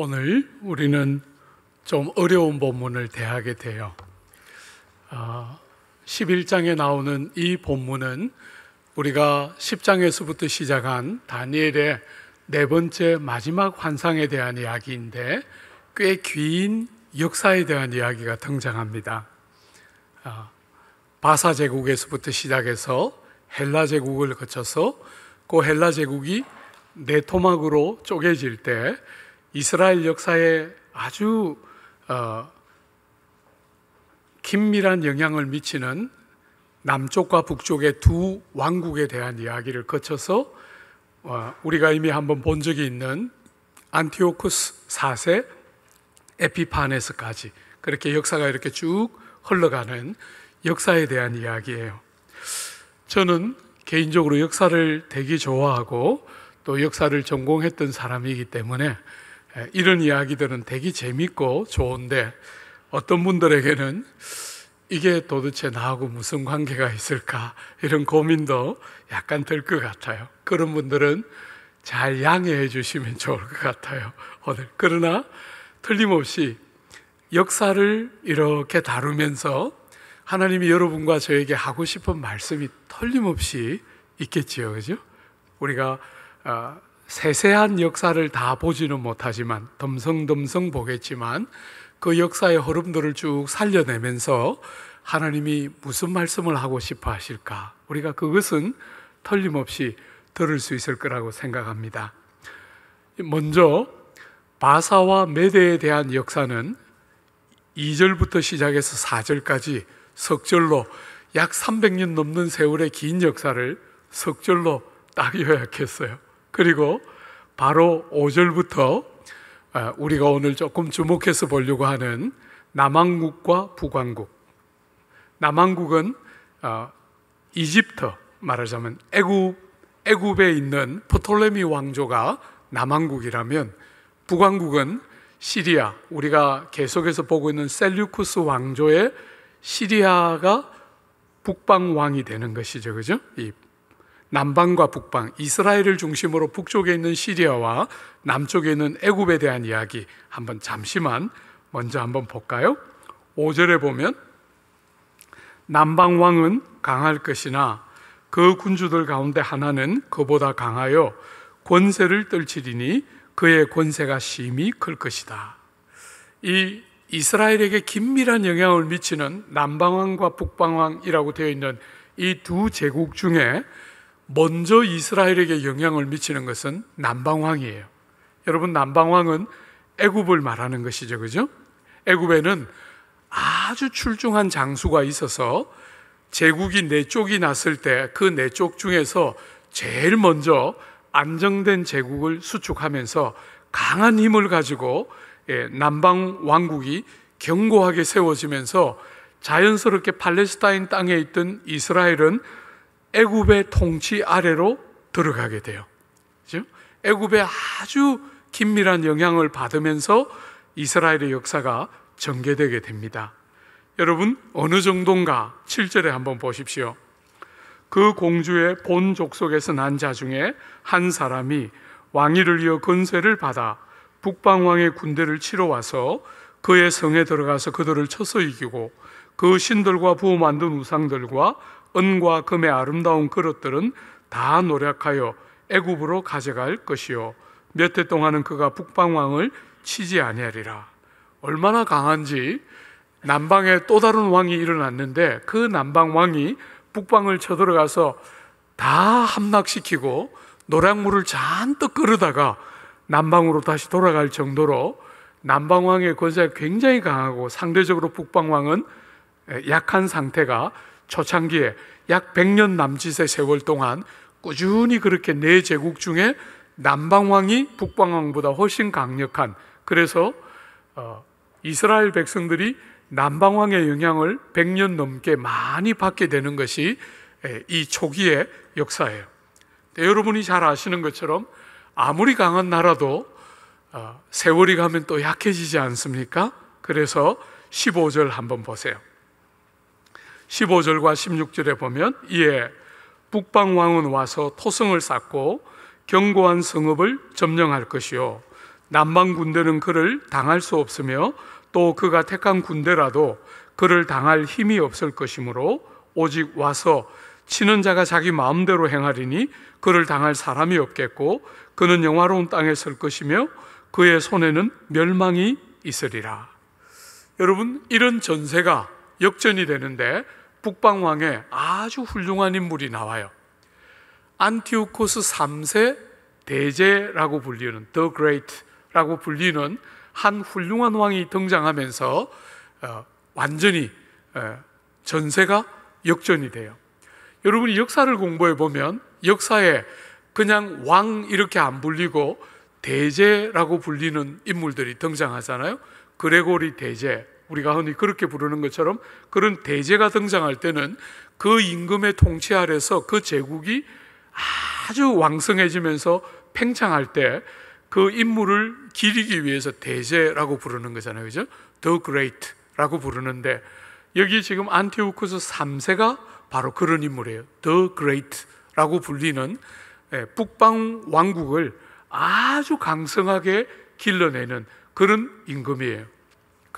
오늘 우리는 좀 어려운 본문을 대하게 돼요. 11장에 아, 나오는 이 본문은 우리가 10장에서부터 시작한 다니엘의 네 번째 마지막 환상에 대한 이야기인데 꽤긴 역사에 대한 이야기가 등장합니다. 아, 바사 제국에서부터 시작해서 헬라 제국을 거쳐서 그 헬라 제국이 네토막으로 쪼개질 때 이스라엘 역사에 아주 어, 긴밀한 영향을 미치는 남쪽과 북쪽의 두 왕국에 대한 이야기를 거쳐서 어, 우리가 이미 한번 본 적이 있는 안티오쿠스 4세 에피파네스까지 그렇게 역사가 이렇게 쭉 흘러가는 역사에 대한 이야기예요. 저는 개인적으로 역사를 되게 좋아하고 또 역사를 전공했던 사람이기 때문에 예, 이런 이야기들은 되게 재밌고 좋은데 어떤 분들에게는 이게 도대체 나하고 무슨 관계가 있을까 이런 고민도 약간 들 것 같아요. 그런 분들은 잘 양해해 주시면 좋을 것 같아요. 오늘 그러나 틀림없이 역사를 이렇게 다루면서 하나님이 여러분과 저에게 하고 싶은 말씀이 틀림없이 있겠지요, 그죠? 우리가 아, 세세한 역사를 다 보지는 못하지만 덤성덤성 보겠지만 그 역사의 흐름들을 쭉 살려내면서 하나님이 무슨 말씀을 하고 싶어 하실까? 우리가 그것은 틀림없이 들을 수 있을 거라고 생각합니다. 먼저 바사와 메대에 대한 역사는 2절부터 시작해서 4절까지 석절로 약 300년 넘는 세월의 긴 역사를 석절로 딱 요약했어요. 그리고 바로 5절부터 아, 우리가 오늘 조금 주목해서 보려고 하는 남왕국과 북왕국. 남왕국은 아, 이집트 말하자면 애굽 애굽에 있는 포톨레미 왕조가 남왕국이라면 북왕국은 시리아 우리가 계속해서 보고 있는 셀류쿠스 왕조의 시리아가 북방 왕이 되는 것이죠. 그죠? 이 남방과 북방 이스라엘을 중심으로 북쪽에 있는 시리아와 남쪽에 있는 애굽에 대한 이야기 한번 잠시만 먼저 한번 볼까요? 5절에 보면 남방 왕은 강할 것이나 그 군주들 가운데 하나는 그보다 강하여 권세를 떨치리니 그의 권세가 심히 클 것이다. 이 이스라엘에게 긴밀한 영향을 미치는 남방왕과 북방왕이라고 되어 있는 이 두 제국 중에 먼저 이스라엘에게 영향을 미치는 것은 남방왕이에요. 여러분 남방왕은 애굽을 말하는 것이죠. 그죠? 애굽에는 아주 출중한 장수가 있어서 제국이 네 쪽이 났을 때그네쪽 중에서 제일 먼저 안정된 제국을 수축하면서 강한 힘을 가지고 예, 남방 왕국이 견고하게 세워지면서 자연스럽게 팔레스타인 땅에 있던 이스라엘은 애굽의 통치 아래로 들어가게 돼요. 그죠? 애굽의 아주 긴밀한 영향을 받으면서 이스라엘의 역사가 전개되게 됩니다. 여러분 어느 정도인가 7절에 한번 보십시오. 그 공주의 본 족속에서 난 자 중에 한 사람이 왕위를 이어 건세를 받아 북방왕의 군대를 치러 와서 그의 성에 들어가서 그들을 쳐서 이기고 그 신들과 부어 만든 우상들과 은과 금의 아름다운 그릇들은 다 노력하여 애굽으로 가져갈 것이요 몇해 동안은 그가 북방 왕을 치지 아니하리라. 얼마나 강한지 남방에 또 다른 왕이 일어났는데 그 남방 왕이 북방을 쳐들어가서 다 함락시키고 노량물을 잔뜩 끓으다가 남방으로 다시 돌아갈 정도로 남방왕의 권세가 굉장히 강하고 상대적으로 북방왕은 약한 상태가 초창기에 약 100년 남짓의 세월 동안 꾸준히 그렇게 네 제국 중에 남방왕이 북방왕보다 훨씬 강력한 그래서 어, 이스라엘 백성들이 남방왕의 영향을 100년 넘게 많이 받게 되는 것이 이 초기의 역사예요. 여러분이 잘 아시는 것처럼 아무리 강한 나라도 어, 세월이 가면 또 약해지지 않습니까? 그래서 15절 한번 보세요. 15절과 16절에 보면 이에 북방 왕은 와서 토성을 쌓고 견고한 성읍을 점령할 것이요 남방 군대는 그를 당할 수 없으며 또 그가 택한 군대라도 그를 당할 힘이 없을 것이므로 오직 와서 치는 자가 자기 마음대로 행하리니 그를 당할 사람이 없겠고 그는 영화로운 땅에 설 것이며 그의 손에는 멸망이 있으리라. 여러분 이런 전세가 역전이 되는데 북방왕에 아주 훌륭한 인물이 나와요. 안티오코스 3세 대제라고 불리는 The Great라고 불리는 한 훌륭한 왕이 등장하면서 어, 완전히 어, 전세가 역전이 돼요. 여러분이 역사를 공부해 보면 역사에 그냥 왕 이렇게 안 불리고 대제라고 불리는 인물들이 등장하잖아요. 그레고리 대제, 우리가 흔히 그렇게 부르는 것처럼 그런 대제가 등장할 때는 그 임금의 통치 아래서 그 제국이 아주 왕성해지면서 팽창할 때 그 인물을 기리기 위해서 대제라고 부르는 거잖아요. 그죠? The Great라고 부르는데 여기 지금 안티오크스 3세가 바로 그런 인물이에요. The Great라고 불리는 예, 북방 왕국을 아주 강성하게 길러내는 그런 임금이에요.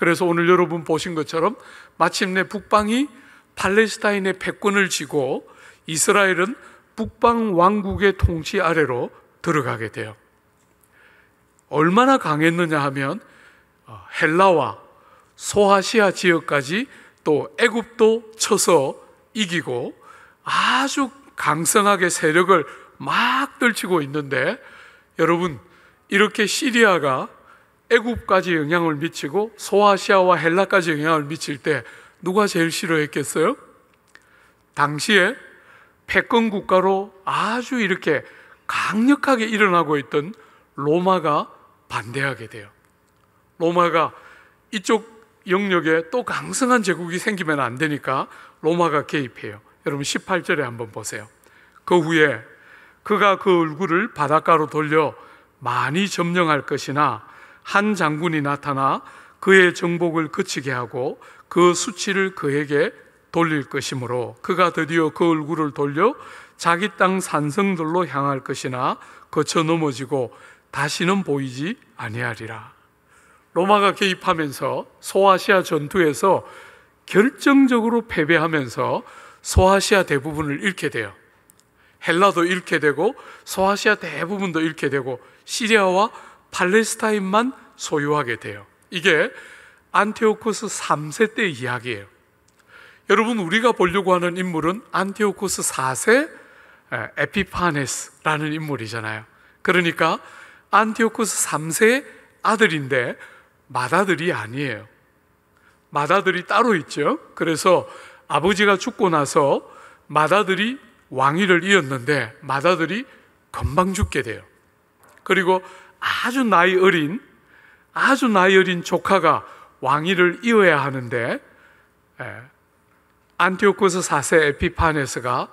그래서 오늘 여러분 보신 것처럼 마침내 북방이 팔레스타인의 패권을 지고 이스라엘은 북방 왕국의 통치 아래로 들어가게 돼요. 얼마나 강했느냐 하면 어, 헬라와 소아시아 지역까지 또 애굽도 쳐서 이기고 아주 강성하게 세력을 막 떨치고 있는데 여러분 이렇게 시리아가 애굽까지 영향을 미치고 소아시아와 헬라까지 영향을 미칠 때 누가 제일 싫어했겠어요? 당시에 패권 국가로 아주 이렇게 강력하게 일어나고 있던 로마가 반대하게 돼요. 로마가 이쪽 영역에 또 강성한 제국이 생기면 안 되니까 로마가 개입해요. 여러분 18절에 한번 보세요. 그 후에 그가 그 얼굴을 바닷가로 돌려 많이 점령할 것이나 한 장군이 나타나 그의 정복을 그치게 하고 그 수치를 그에게 돌릴 것이므로 그가 드디어 그 얼굴을 돌려 자기 땅 산성들로 향할 것이나 거쳐 넘어지고 다시는 보이지 아니하리라. 로마가 개입하면서 소아시아 전투에서 결정적으로 패배하면서 소아시아 대부분을 잃게 돼요. 헬라도 잃게 되고 소아시아 대부분도 잃게 되고 시리아와 팔레스타인만 소유하게 돼요. 이게 안티오코스 3세 때 이야기예요. 여러분 우리가 보려고 하는 인물은 안티오코스 4세 에피파네스라는 인물이잖아요. 그러니까 안티오코스 3세의 아들인데 맏아들이 아니에요. 맏아들이 따로 있죠. 그래서 아버지가 죽고 나서 맏아들이 왕위를 이었는데 맏아들이 금방 죽게 돼요. 그리고 아주 나이 어린 아주 나이 어린 조카가 왕위를 이어야 하는데 예, 안티오코스 4세 에피파네스가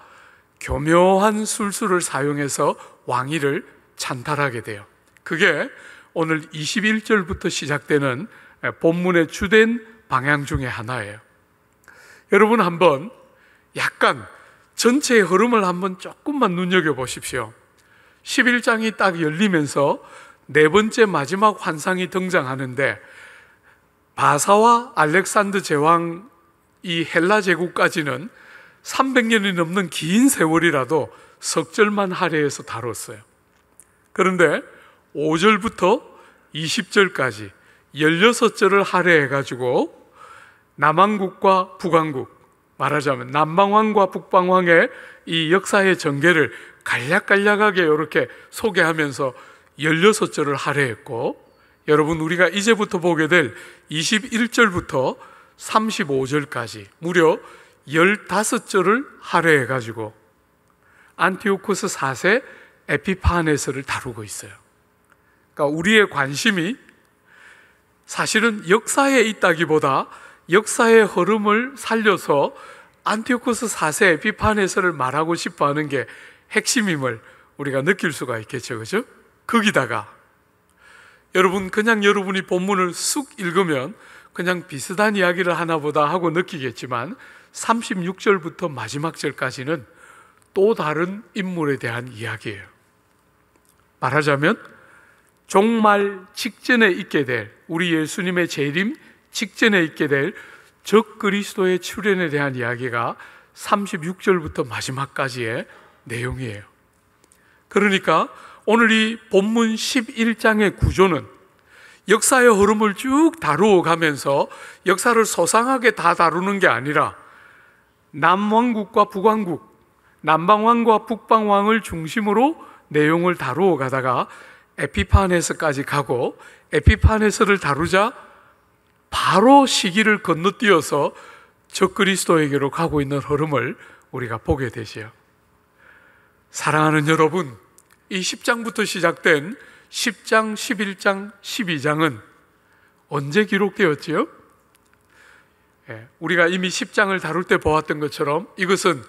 교묘한 술수를 사용해서 왕위를 찬탈하게 돼요. 그게 오늘 21절부터 시작되는 예, 본문의 주된 방향 중의 하나예요. 여러분 한번 약간 전체의 흐름을 한번 조금만 눈여겨 보십시오. 11장이 딱 열리면서 네 번째 마지막 환상이 등장하는데 바사와 알렉산드 제왕 이 헬라 제국까지는 300년이 넘는 긴 세월이라도 석절만 할애해서 다뤘어요. 그런데 5절부터 20절까지 16절을 할애해 가지고 남왕국과 북왕국 말하자면 남방왕과 북방왕의 이 역사의 전개를 간략간략하게 이렇게 소개하면서 16절을 할애했고 여러분 우리가 이제부터 보게 될 21절부터 35절까지 무려 15절을 할애해 가지고 안티오코스 4세 에피파네스를 다루고 있어요. 그러니까 우리의 관심이 사실은 역사에 있다기보다 역사의 흐름을 살려서 안티오코스 4세 에피파네스를 말하고 싶어 하는 게 핵심임을 우리가 느낄 수가 있겠죠. 그죠? 거기다가 여러분 그냥 여러분이 본문을 쑥 읽으면 그냥 비슷한 이야기를 하나보다 하고 느끼겠지만 36절부터 마지막 절까지는 또 다른 인물에 대한 이야기예요. 말하자면 종말 직전에 있게 될 우리 예수님의 재림 직전에 있게 될 적 그리스도의 출현에 대한 이야기가 36절부터 마지막까지의 내용이에요. 그러니까 오늘 이 본문 11장의 구조는 역사의 흐름을 쭉 다루어 가면서 역사를 소상하게 다 다루는 게 아니라 남왕국과 북왕국, 남방왕과 북방왕을 중심으로 내용을 다루어 가다가 에피파네스까지 가고 에피파네스를 다루자 바로 시기를 건너뛰어서 적그리스도에게로 가고 있는 흐름을 우리가 보게 되지요. 사랑하는 여러분, 이 10장부터 시작된 10장, 11장, 12장은 언제 기록되었지요? 예, 우리가 이미 10장을 다룰 때 보았던 것처럼 이것은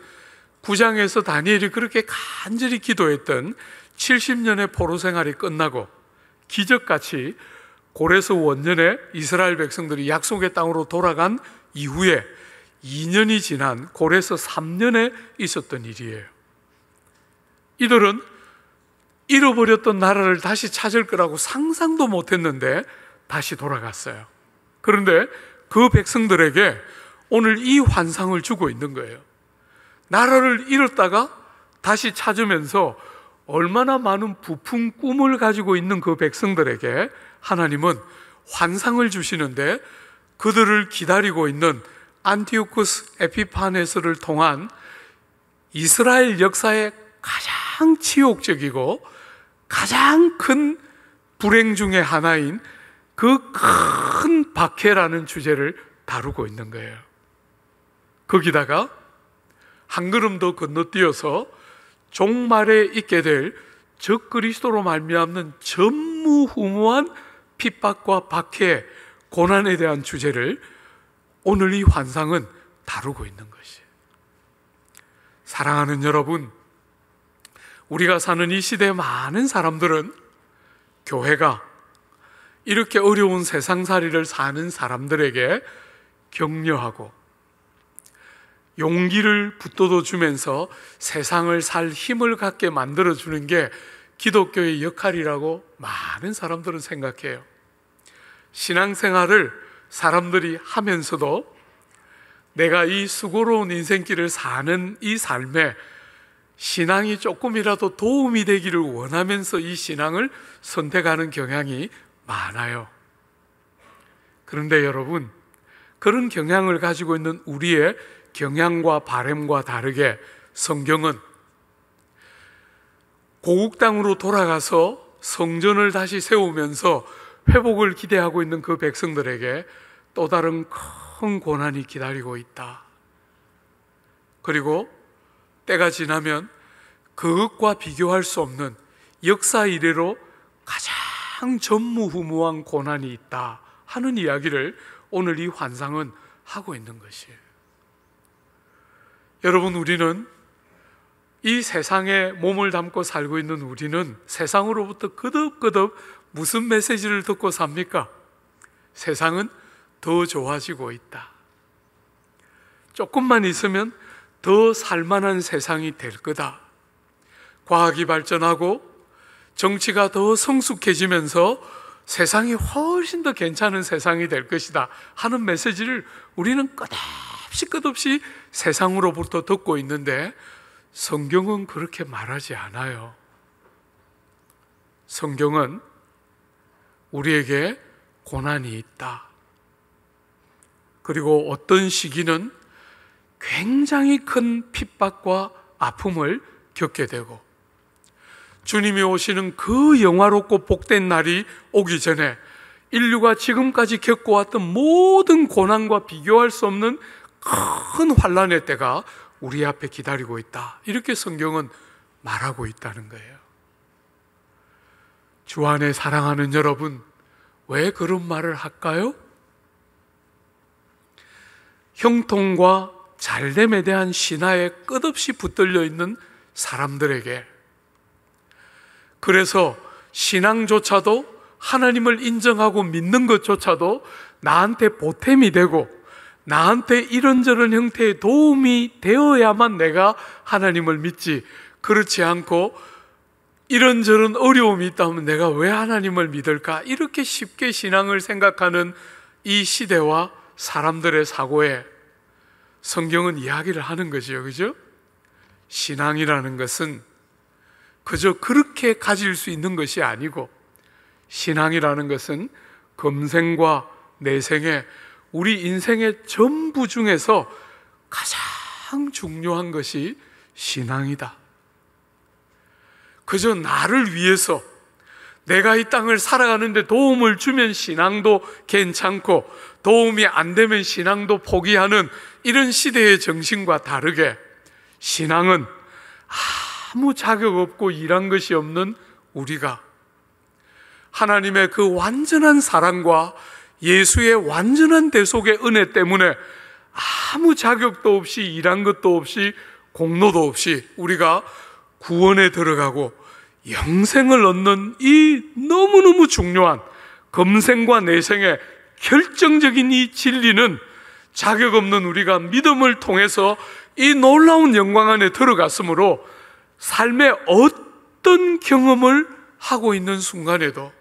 9장에서 다니엘이 그렇게 간절히 기도했던 70년의 포로 생활이 끝나고 기적같이 고레스 원년에 이스라엘 백성들이 약속의 땅으로 돌아간 이후에 2년이 지난 고레스 3년에 있었던 일이에요. 이들은 잃어버렸던 나라를 다시 찾을 거라고 상상도 못 했는데 다시 돌아갔어요. 그런데 그 백성들에게 오늘 이 환상을 주고 있는 거예요. 나라를 잃었다가 다시 찾으면서 얼마나 많은 부푼 꿈을 가지고 있는 그 백성들에게 하나님은 환상을 주시는데 그들을 기다리고 있는 안티오쿠스 에피파네스를 통한 이스라엘 역사의 가장 치욕적이고 가장 큰 불행 중의 하나인 그 큰 박해라는 주제를 다루고 있는 거예요. 거기다가 한 걸음 더 건너뛰어서 종말에 있게 될 적그리스도로 말미암는 전무후무한 핍박과 박해, 고난에 대한 주제를 오늘 이 환상은 다루고 있는 것이에요. 사랑하는 여러분, 우리가 사는 이 시대에 많은 사람들은 교회가 이렇게 어려운 세상살이를 사는 사람들에게 격려하고 용기를 붙돋워 주면서 세상을 살 힘을 갖게 만들어 주는 게 기독교의 역할이라고 많은 사람들은 생각해요. 신앙생활을 사람들이 하면서도 내가 이 수고로운 인생길을 사는 이 삶에 신앙이 조금이라도 도움이 되기를 원하면서 이 신앙을 선택하는 경향이 많아요. 그런데 여러분, 그런 경향을 가지고 있는 우리의 경향과 바램과 다르게 성경은 고국땅으로 돌아가서 성전을 다시 세우면서 회복을 기대하고 있는 그 백성들에게 또 다른 큰 고난이 기다리고 있다. 그리고 때가 지나면 그것과 비교할 수 없는 역사 이래로 가장 전무후무한 고난이 있다 하는 이야기를 오늘 이 환상은 하고 있는 것이에요. 여러분, 우리는 이 세상에 몸을 담고 살고 있는 우리는 세상으로부터 끄덕끄덕 무슨 메시지를 듣고 삽니까? 세상은 더 좋아지고 있다. 조금만 있으면 더 살만한 세상이 될 거다. 과학이 발전하고 정치가 더 성숙해지면서 세상이 훨씬 더 괜찮은 세상이 될 것이다 하는 메시지를 우리는 끝없이 끝없이 세상으로부터 듣고 있는데 성경은 그렇게 말하지 않아요. 성경은 우리에게 고난이 있다. 그리고 어떤 시기는 굉장히 큰 핍박과 아픔을 겪게 되고 주님이 오시는 그 영화롭고 복된 날이 오기 전에 인류가 지금까지 겪어왔던 모든 고난과 비교할 수 없는 큰 환란의 때가 우리 앞에 기다리고 있다. 이렇게 성경은 말하고 있다는 거예요. 주 안에 사랑하는 여러분, 왜 그런 말을 할까요? 형통과 잘됨에 대한 신화에 끝없이 붙들려 있는 사람들에게 그래서 신앙조차도 하나님을 인정하고 믿는 것조차도 나한테 보탬이 되고 나한테 이런저런 형태의 도움이 되어야만 내가 하나님을 믿지 그렇지 않고 이런저런 어려움이 있다면 내가 왜 하나님을 믿을까 이렇게 쉽게 신앙을 생각하는 이 시대와 사람들의 사고에 성경은 이야기를 하는 거지요. 그죠? 신앙이라는 것은 그저 그렇게 가질 수 있는 것이 아니고 신앙이라는 것은 금생과 내생의 우리 인생의 전부 중에서 가장 중요한 것이 신앙이다. 그저 나를 위해서 내가 이 땅을 살아가는데 도움을 주면 신앙도 괜찮고 도움이 안 되면 신앙도 포기하는 이런 시대의 정신과 다르게 신앙은 아무 자격 없고 일한 것이 없는 우리가 하나님의 그 완전한 사랑과 예수의 완전한 대속의 은혜 때문에 아무 자격도 없이 일한 것도 없이 공로도 없이 우리가 구원에 들어가고 영생을 얻는 이 너무너무 중요한 검생과 내생의 결정적인 이 진리는 자격 없는 우리가 믿음을 통해서 이 놀라운 영광 안에 들어갔으므로 삶의 어떤 경험을 하고 있는 순간에도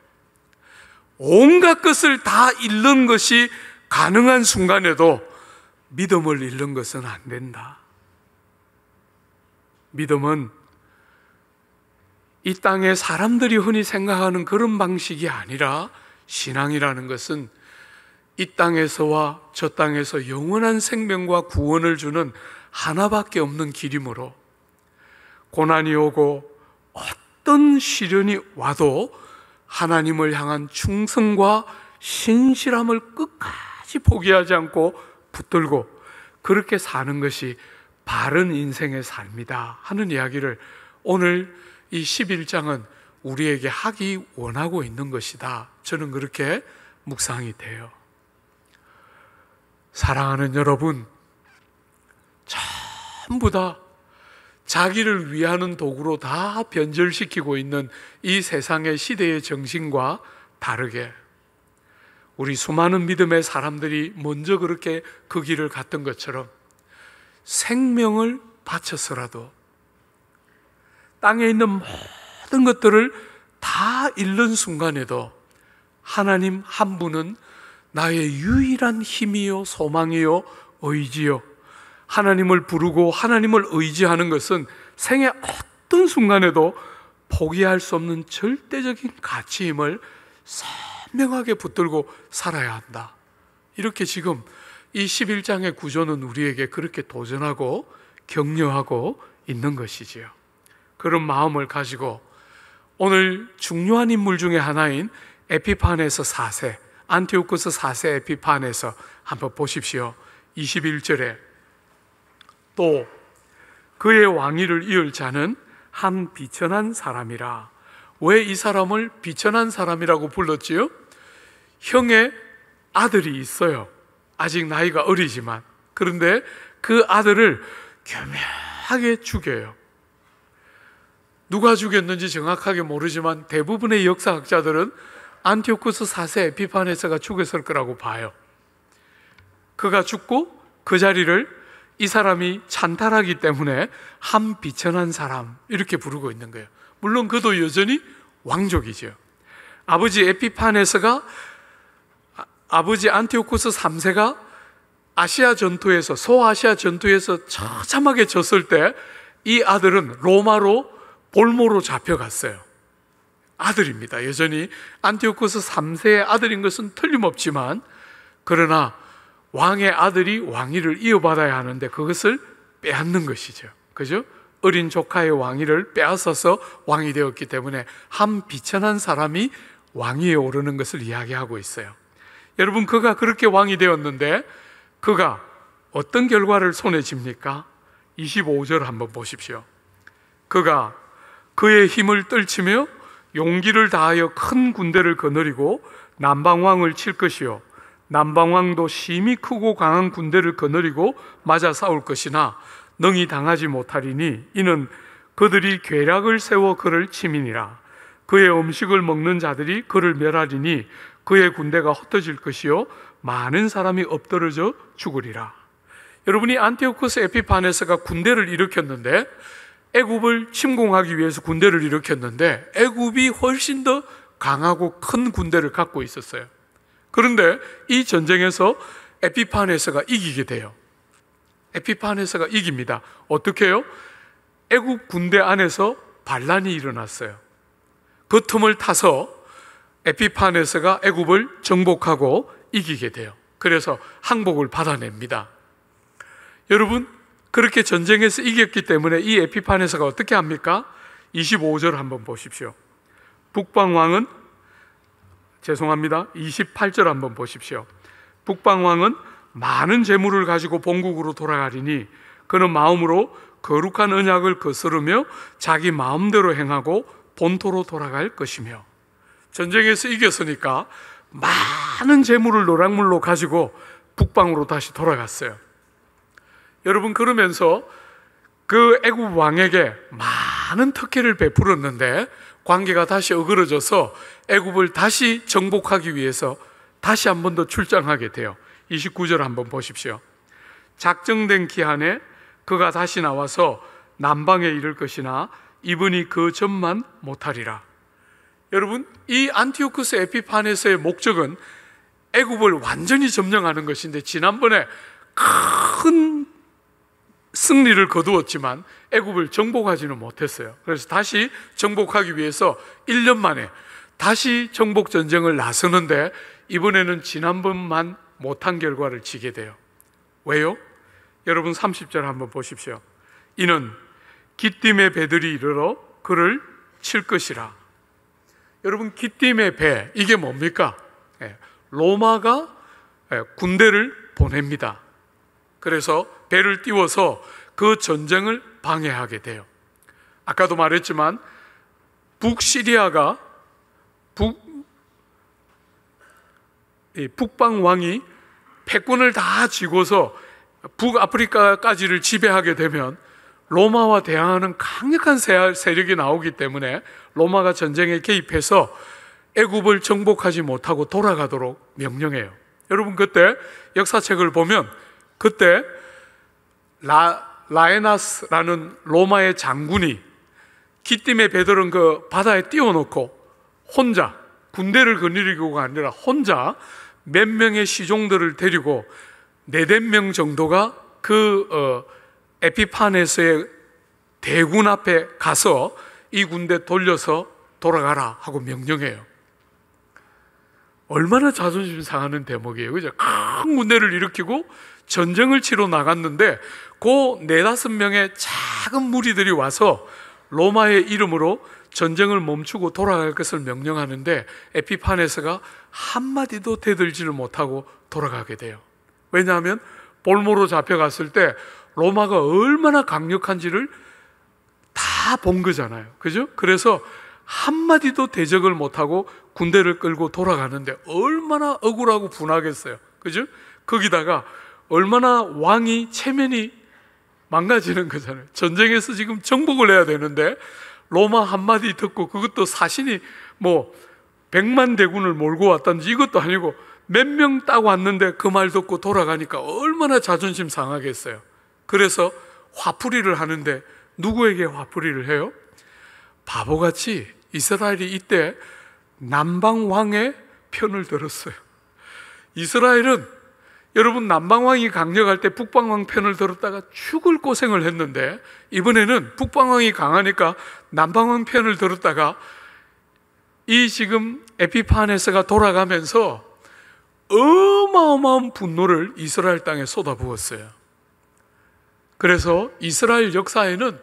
온갖 것을 다 잃는 것이 가능한 순간에도 믿음을 잃는 것은 안 된다. 믿음은 이땅에 사람들이 흔히 생각하는 그런 방식이 아니라 신앙이라는 것은 이 땅에서와 저 땅에서 영원한 생명과 구원을 주는 하나밖에 없는 길이므로 고난이 오고 어떤 시련이 와도 하나님을 향한 충성과 신실함을 끝까지 포기하지 않고 붙들고 그렇게 사는 것이 바른 인생의 삶이다 하는 이야기를 오늘 이 11장은 우리에게 하기 원하고 있는 것이다. 저는 그렇게 묵상이 돼요. 사랑하는 여러분, 전부 다 자기를 위하는 도구로 다 변절시키고 있는 이 세상의 시대의 정신과 다르게 우리 수많은 믿음의 사람들이 먼저 그렇게 그 길을 갔던 것처럼 생명을 바쳐서라도 땅에 있는 모든 것들을 다 잃는 순간에도 하나님 한 분은 나의 유일한 힘이요, 소망이요, 의지요. 하나님을 부르고 하나님을 의지하는 것은 생의 어떤 순간에도 포기할 수 없는 절대적인 가치임을 선명하게 붙들고 살아야 한다. 이렇게 지금 이 11장의 구조는 우리에게 그렇게 도전하고 격려하고 있는 것이지요. 그런 마음을 가지고 오늘 중요한 인물 중의 하나인 에피판에서 4세, 안티오쿠스 4세 비판에서 한번 보십시오. 21절에 또 그의 왕위를 이을 자는 한 비천한 사람이라. 왜 이 사람을 비천한 사람이라고 불렀지요? 형의 아들이 있어요. 아직 나이가 어리지만. 그런데 그 아들을 교묘하게 죽여요. 누가 죽였는지 정확하게 모르지만 대부분의 역사학자들은 안티오쿠스 4세 비파네스가 죽였을 거라고 봐요. 그가 죽고 그 자리를 이 사람이 찬탈하기 때문에 한 비천한 사람 이렇게 부르고 있는 거예요. 물론 그도 여전히 왕족이죠. 아버지 에피파네스가 아, 아버지 안티오쿠스 3세가 아시아 전투에서 소아시아 전투에서 처참하게 졌을 때 이 아들은 로마로 볼모로 잡혀갔어요. 아들입니다. 여전히 안티오코스 3세의 아들인 것은 틀림없지만 그러나 왕의 아들이 왕위를 이어받아야 하는데 그것을 빼앗는 것이죠. 그죠? 어린 조카의 왕위를 빼앗아서 왕이 되었기 때문에 한 비천한 사람이 왕위에 오르는 것을 이야기하고 있어요. 여러분, 그가 그렇게 왕이 되었는데 그가 어떤 결과를 손에 집니까? 25절 한번 보십시오. 그가 그의 힘을 떨치며 용기를 다하여 큰 군대를 거느리고 남방왕을 칠 것이요 남방왕도 심히 크고 강한 군대를 거느리고 맞아 싸울 것이나 능히 당하지 못하리니 이는 그들이 괴락을 세워 그를 치민이라 그의 음식을 먹는 자들이 그를 멸하리니 그의 군대가 헛되질 것이요 많은 사람이 엎드러져 죽으리라 여러분이 안티오쿠스 에피파네스가 군대를 일으켰는데 애굽을 침공하기 위해서 군대를 일으켰는데 애굽이 훨씬 더 강하고 큰 군대를 갖고 있었어요. 그런데 이 전쟁에서 에피파네스가 이기게 돼요. 에피파네스가 이깁니다. 어떻게요? 해 애굽 군대 안에서 반란이 일어났어요. 그 틈을 타서 에피파네스가 애굽을 정복하고 이기게 돼요. 그래서 항복을 받아냅니다. 여러분 그렇게 전쟁에서 이겼기 때문에 이 에피파네사가 어떻게 합니까? 25절 한번 보십시오. 북방왕은 죄송합니다. 28절 한번 보십시오. 북방왕은 많은 재물을 가지고 본국으로 돌아가리니 그는 마음으로 거룩한 언약을 거스르며 자기 마음대로 행하고 본토로 돌아갈 것이며 전쟁에서 이겼으니까 많은 재물을 노랑물로 가지고 북방으로 다시 돌아갔어요. 여러분 그러면서 그애굽 왕에게 많은 특혜를 베풀었는데 관계가 다시 어그러져서 애굽을 다시 정복하기 위해서 다시 한 번 더 출장하게 돼요. 29절 한번 보십시오. 작정된 기한에 그가 다시 나와서 남방에 이를 것이나 이분이 그점만 못하리라. 여러분, 이 안티오크스 에피판에서의 목적은 애굽을 완전히 점령하는 것인데 지난번에 큰 승리를 거두었지만 애굽을 정복하지는 못했어요. 그래서 다시 정복하기 위해서 1년 만에 다시 정복 전쟁을 나서는데 이번에는 지난번만 못한 결과를 지게 돼요. 왜요? 여러분 30절 한번 보십시오. 이는 기띔의 배들이 이르러 그를 칠 것이라. 여러분 기띔의 배 이게 뭡니까? 예, 로마가 예, 군대를 보냅니다. 그래서 배를 띄워서 그 전쟁을 방해하게 돼요. 아까도 말했지만 북시리아가 북 북방 왕이 패권을 다쥐고서 북아프리카까지를 지배하게 되면 로마와 대항하는 강력한 세력이 나오기 때문에 로마가 전쟁에 개입해서 애굽을 정복하지 못하고 돌아가도록 명령해요. 여러분 그때 역사책을 보면 그때 라, 라에나스라는 로마의 장군이 기띔의 배들은 그 바다에 띄워놓고 혼자 군대를 거느리고가 아니라 혼자 몇 명의 시종들을 데리고 네댓 명 정도가 그 어, 에피판에서의 대군 앞에 가서 이 군대 돌려서 돌아가라 하고 명령해요. 얼마나 자존심 상하는 대목이에요. 그죠? 큰 군대를 일으키고 전쟁을 치러 나갔는데 고 네다섯 명의 작은 무리들이 와서 로마의 이름으로 전쟁을 멈추고 돌아갈 것을 명령하는데 에피파네스가 한마디도 대들지를 못하고 돌아가게 돼요. 왜냐하면 볼모로 잡혀갔을 때 로마가 얼마나 강력한지를 다 본 거잖아요. 그죠? 그래서 한마디도 대적을 못하고 군대를 끌고 돌아가는데 얼마나 억울하고 분하겠어요. 그죠? 거기다가 얼마나 왕이 체면이 망가지는 거잖아요. 전쟁에서 지금 정복을 해야 되는데 로마 한마디 듣고 그것도 사신이 뭐 백만 대군을 몰고 왔던지 이것도 아니고 몇 명 따고 왔는데 그 말 듣고 돌아가니까 얼마나 자존심 상하겠어요. 그래서 화풀이를 하는데 누구에게 화풀이를 해요? 바보같이 이스라엘이 이때 남방왕의 편을 들었어요. 이스라엘은 여러분 남방왕이 강력할 때 북방왕 편을 들었다가 죽을 고생을 했는데 이번에는 북방왕이 강하니까 남방왕 편을 들었다가 이 지금 에피파네스가 돌아가면서 어마어마한 분노를 이스라엘 땅에 쏟아부었어요. 그래서 이스라엘 역사에는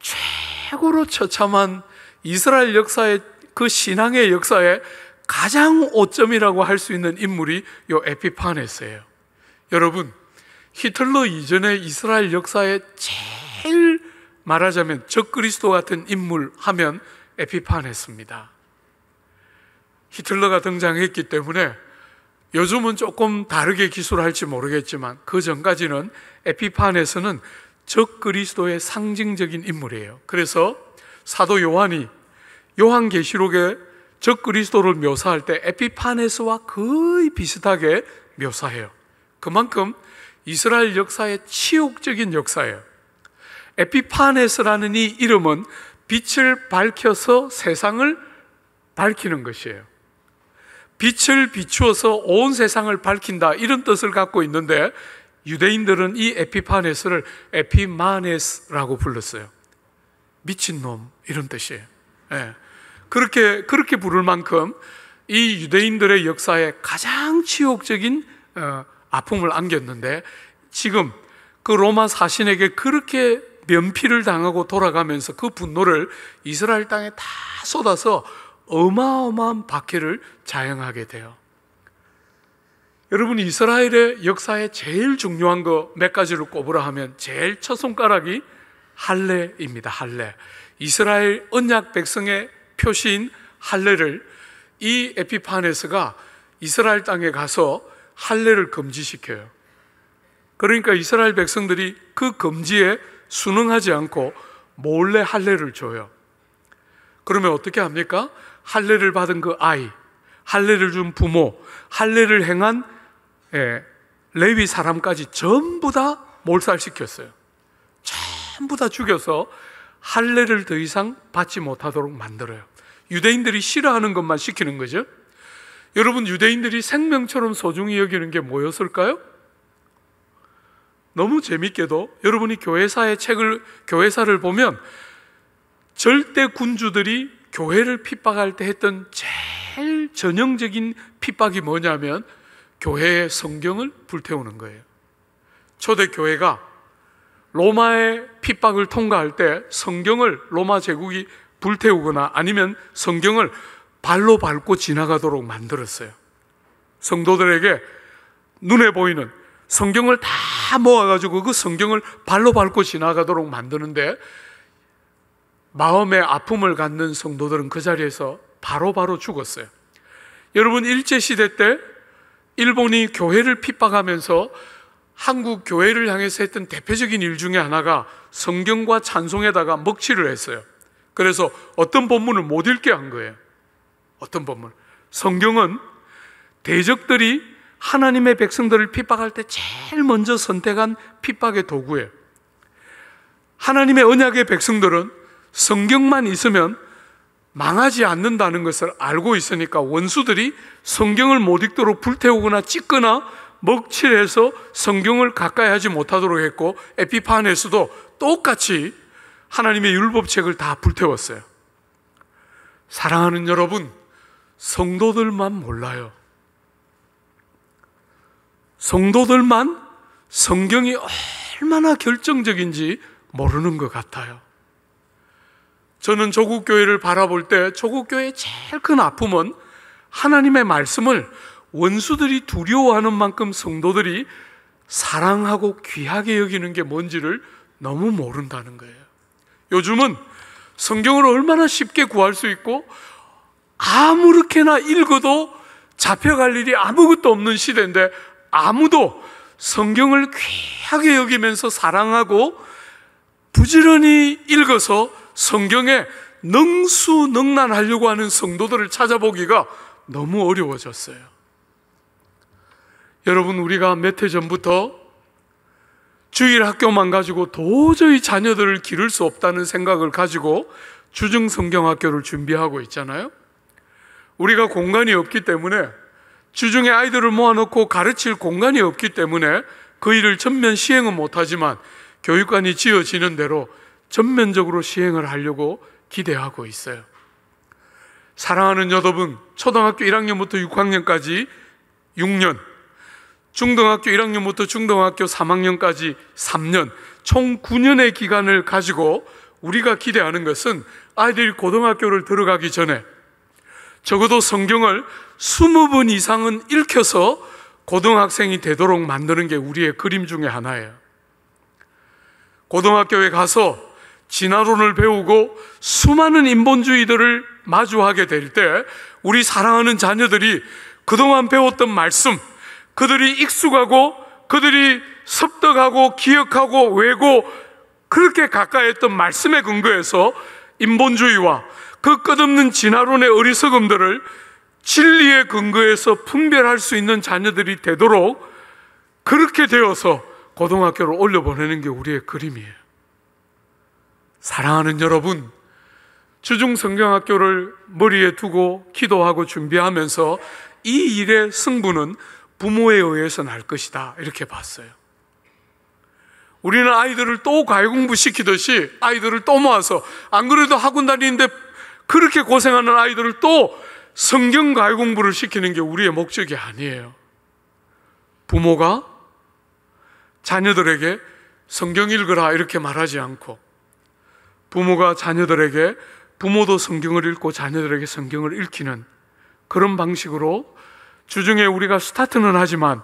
최고로 처참한 이스라엘 역사의 그 신앙의 역사에 가장 오점이라고 할 수 있는 인물이 요 에피파네스예요. 여러분, 히틀러 이전의 이스라엘 역사에 제일 말하자면 적그리스도 같은 인물 하면 에피판했습니다. 히틀러가 등장했기 때문에 요즘은 조금 다르게 기술할지 모르겠지만 그 전까지는 에피판에서는 적그리스도의 상징적인 인물이에요. 그래서 사도 요한이 요한계시록에 적그리스도를 묘사할 때 에피파네스와 거의 비슷하게 묘사해요. 그만큼 이스라엘 역사의 치욕적인 역사예요. 에피파네스라는 이 이름은 빛을 밝혀서 세상을 밝히는 것이에요. 빛을 비추어서 온 세상을 밝힌다 이런 뜻을 갖고 있는데 유대인들은 이 에피파네스를 에피마네스라고 불렀어요. 미친놈 이런 뜻이에요. 예. 그렇게 그렇게 부를 만큼 이 유대인들의 역사에 가장 치욕적인 어, 아픔을 안겼는데 지금 그 로마 사신에게 그렇게 면피를 당하고 돌아가면서 그 분노를 이스라엘 땅에 다 쏟아서 어마어마한 박해를 자행하게 돼요. 여러분 이스라엘의 역사에 제일 중요한 거 몇 가지를 꼽으라 하면 제일 첫 손가락이 할례입니다. 할례. 이스라엘 언약 백성의 표시인 할례를 이 에피파네스가 이스라엘 땅에 가서 할례를 금지시켜요. 그러니까 이스라엘 백성들이 그 금지에 순응하지 않고 몰래 할례를 줘요. 그러면 어떻게 합니까? 할례를 받은 그 아이, 할례를 준 부모, 할례를 행한 예, 레위 사람까지 전부 다 몰살시켰어요. 전부 다 죽여서 할례를 더 이상 받지 못하도록 만들어요. 유대인들이 싫어하는 것만 시키는 거죠. 여러분 유대인들이 생명처럼 소중히 여기는 게 뭐였을까요? 너무 재밌게도 여러분이 교회사의 책을 교회사를 보면 절대 군주들이 교회를 핍박할 때 했던 제일 전형적인 핍박이 뭐냐면 교회의 성경을 불태우는 거예요. 초대 교회가 로마의 핍박을 통과할 때 성경을 로마 제국이 불태우거나 아니면 성경을 발로 밟고 지나가도록 만들었어요. 성도들에게 눈에 보이는 성경을 다 모아가지고 그 성경을 발로 밟고 지나가도록 만드는데 마음의 아픔을 갖는 성도들은 그 자리에서 바로바로 바로 죽었어요. 여러분, 일제시대 때 일본이 교회를 핍박하면서 한국 교회를 향해서 했던 대표적인 일 중에 하나가 성경과 찬송에다가 먹칠을 했어요. 그래서 어떤 본문을 못 읽게 한 거예요. 어떤 본문? 성경은 대적들이 하나님의 백성들을 핍박할 때 제일 먼저 선택한 핍박의 도구예요. 하나님의 언약의 백성들은 성경만 있으면 망하지 않는다는 것을 알고 있으니까 원수들이 성경을 못 읽도록 불태우거나 찢거나 먹칠해서 성경을 가까이 하지 못하도록 했고 에피판에서도 똑같이 하나님의 율법책을 다 불태웠어요. 사랑하는 여러분, 성도들만 몰라요. 성도들만 성경이 얼마나 결정적인지 모르는 것 같아요. 저는 조국교회를 바라볼 때 조국교회의 제일 큰 아픔은 하나님의 말씀을 원수들이 두려워하는 만큼 성도들이 사랑하고 귀하게 여기는 게 뭔지를 너무 모른다는 거예요. 요즘은 성경을 얼마나 쉽게 구할 수 있고 아무렇게나 읽어도 잡혀갈 일이 아무것도 없는 시대인데 아무도 성경을 귀하게 여기면서 사랑하고 부지런히 읽어서 성경에 능수능란하려고 하는 성도들을 찾아보기가 너무 어려워졌어요. 여러분, 우리가 몇 해 전부터 주일 학교만 가지고 도저히 자녀들을 기를 수 없다는 생각을 가지고 주중 성경학교를 준비하고 있잖아요. 우리가 공간이 없기 때문에 주중에 아이들을 모아놓고 가르칠 공간이 없기 때문에 그 일을 전면 시행은 못하지만 교육관이 지어지는 대로 전면적으로 시행을 하려고 기대하고 있어요. 사랑하는 여러분, 초등학교 1학년부터 6학년까지 6년, 중등학교 1학년부터 중등학교 3학년까지 3년, 총 9년의 기간을 가지고 우리가 기대하는 것은 아이들이 고등학교를 들어가기 전에 적어도 성경을 20번 이상은 읽혀서 고등학생이 되도록 만드는 게 우리의 그림 중에 하나예요. 고등학교에 가서 진화론을 배우고 수많은 인본주의들을 마주하게 될 때 우리 사랑하는 자녀들이 그동안 배웠던 말씀, 그들이 익숙하고 그들이 습득하고 기억하고 외고 그렇게 가까이 했던 말씀에 근거해서 인본주의와 그 끝없는 진화론의 어리석음들을 진리의 근거에서 분별할 수 있는 자녀들이 되도록 그렇게 되어서 고등학교를 올려보내는 게 우리의 그림이에요. 사랑하는 여러분, 주중 성경학교를 머리에 두고 기도하고 준비하면서 이 일의 승부는 부모에 의해서 날 것이다. 이렇게 봤어요. 우리는 아이들을 또 과외공부 시키듯이 아이들을 또 모아서 안 그래도 학원 다니는데 그렇게 고생하는 아이들을 또 성경 과외공부를 시키는 게 우리의 목적이 아니에요. 부모가 자녀들에게 성경 읽으라 이렇게 말하지 않고 부모가 자녀들에게 부모도 성경을 읽고 자녀들에게 성경을 읽히는 그런 방식으로 주중에 우리가 스타트는 하지만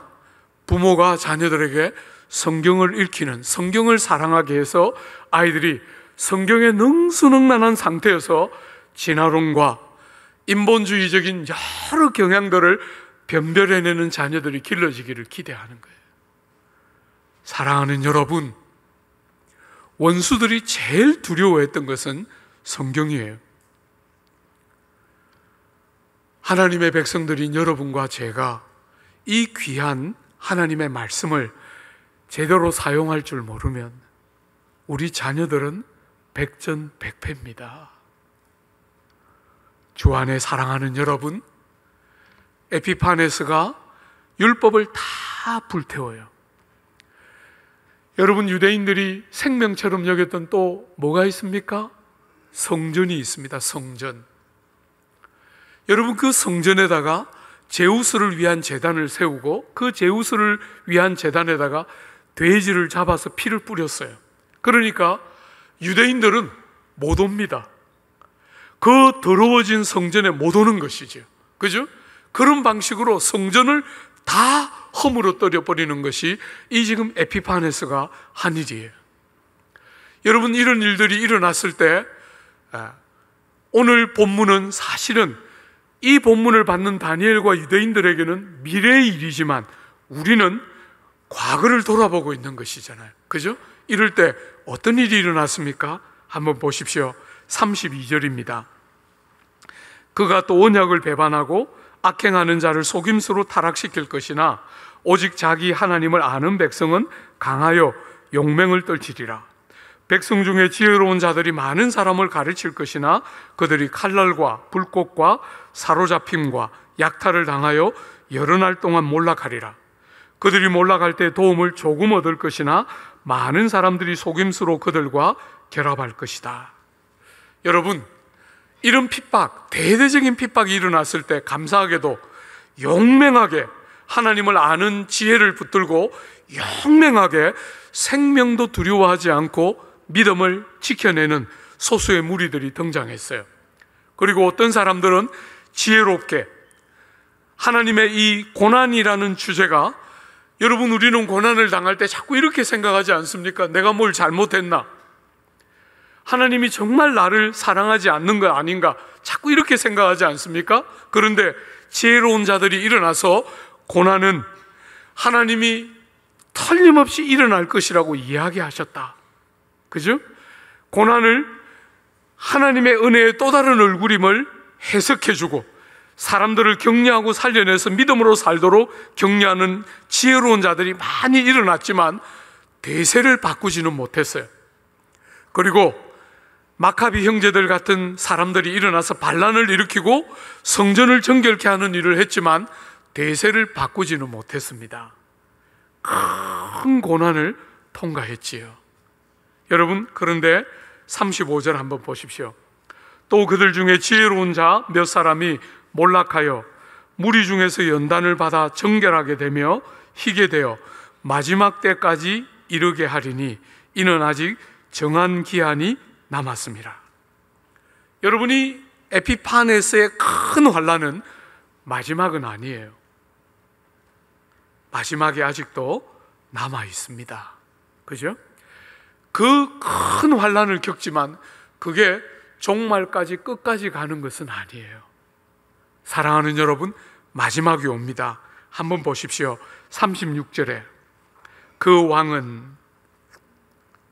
부모가 자녀들에게 성경을 읽히는 성경을 사랑하게 해서 아이들이 성경에 능수능란한 상태에서 진화론과 인본주의적인 여러 경향들을 변별해내는 자녀들이 길러지기를 기대하는 거예요. 사랑하는 여러분, 원수들이 제일 두려워했던 것은 성경이에요. 하나님의 백성들인 여러분과 제가 이 귀한 하나님의 말씀을 제대로 사용할 줄 모르면 우리 자녀들은 백전백패입니다. 주 안에 사랑하는 여러분, 에피파네스가 율법을 다 불태워요. 여러분 유대인들이 생명처럼 여겼던 또 뭐가 있습니까? 성전이 있습니다. 성전. 여러분 그 성전에다가 제우스를 위한 재단을 세우고 그 제우스를 위한 재단에다가 돼지를 잡아서 피를 뿌렸어요. 그러니까 유대인들은 못 옵니다. 그 더러워진 성전에 못 오는 것이죠. 그죠? 그런 방식으로 성전을 다허물어떨어 버리는 것이 이 지금 에피파네스가 한 일이에요. 여러분 이런 일들이 일어났을 때 아, 오늘 본문은 사실은 이 본문을 받는 다니엘과 유대인들에게는 미래의 일이지만 우리는 과거를 돌아보고 있는 것이잖아요. 그죠? 이럴 때 어떤 일이 일어났습니까? 한번 보십시오. 32절입니다. 그가 또 언약을 배반하고 악행하는 자를 속임수로 타락시킬 것이나 오직 자기 하나님을 아는 백성은 강하여 용맹을 떨치리라. 백성 중에 지혜로운 자들이 많은 사람을 가르칠 것이나 그들이 칼날과 불꽃과 사로잡힘과 약탈을 당하여 여러 날 동안 몰락하리라. 그들이 몰락할 때 도움을 조금 얻을 것이나 많은 사람들이 속임수로 그들과 결합할 것이다. 여러분, 이런 핍박, 대대적인 핍박이 일어났을 때 감사하게도 용맹하게 하나님을 아는 지혜를 붙들고 용맹하게 생명도 두려워하지 않고 믿음을 지켜내는 소수의 무리들이 등장했어요. 그리고 어떤 사람들은 지혜롭게 하나님의 이 고난이라는 주제가 여러분, 우리는 고난을 당할 때 자꾸 이렇게 생각하지 않습니까? 내가 뭘 잘못했나? 하나님이 정말 나를 사랑하지 않는 거 아닌가? 자꾸 이렇게 생각하지 않습니까? 그런데 지혜로운 자들이 일어나서 고난은 하나님이 틀림없이 일어날 것이라고 이야기하셨다. 그죠? 고난을 하나님의 은혜의 또 다른 얼굴임을 해석해주고 사람들을 격려하고 살려내서 믿음으로 살도록 격려하는 지혜로운 자들이 많이 일어났지만 대세를 바꾸지는 못했어요. 그리고 마카비 형제들 같은 사람들이 일어나서 반란을 일으키고 성전을 정결케 하는 일을 했지만 대세를 바꾸지는 못했습니다. 큰 고난을 통과했지요. 여러분, 그런데 35절 한번 보십시오. 또 그들 중에 지혜로운 자 몇 사람이 몰락하여 무리 중에서 연단을 받아 정결하게 되며 희게 되어 마지막 때까지 이르게 하리니 이는 아직 정한 기한이 남았습니다. 여러분이 에피파네스의 큰 환란은 마지막은 아니에요. 마지막이 아직도 남아 있습니다. 그죠? 그 큰 환란을 겪지만 그게 종말까지 끝까지 가는 것은 아니에요. 사랑하는 여러분, 마지막이 옵니다. 한번 보십시오. 36절에 그 왕은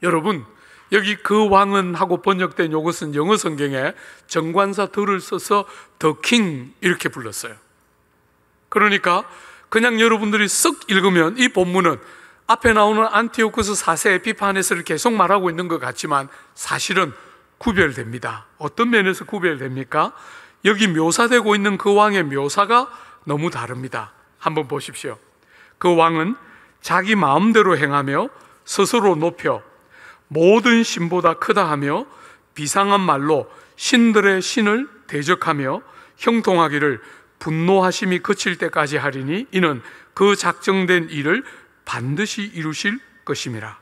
여러분 여기 그 왕은 하고 번역된 이것은 영어 성경에 정관사 들을 써서 더 킹 이렇게 불렀어요. 그러니까 그냥 여러분들이 쓱 읽으면 이 본문은 앞에 나오는 안티오쿠스 4세의 비판에서를 계속 말하고 있는 것 같지만 사실은 구별됩니다. 어떤 면에서 구별됩니까? 여기 묘사되고 있는 그 왕의 묘사가 너무 다릅니다. 한번 보십시오. 그 왕은 자기 마음대로 행하며 스스로 높여 모든 신보다 크다 하며 비상한 말로 신들의 신을 대적하며 형통하기를 분노하심이 그칠 때까지 하리니 이는 그 작정된 일을 반드시 이루실 것임이라.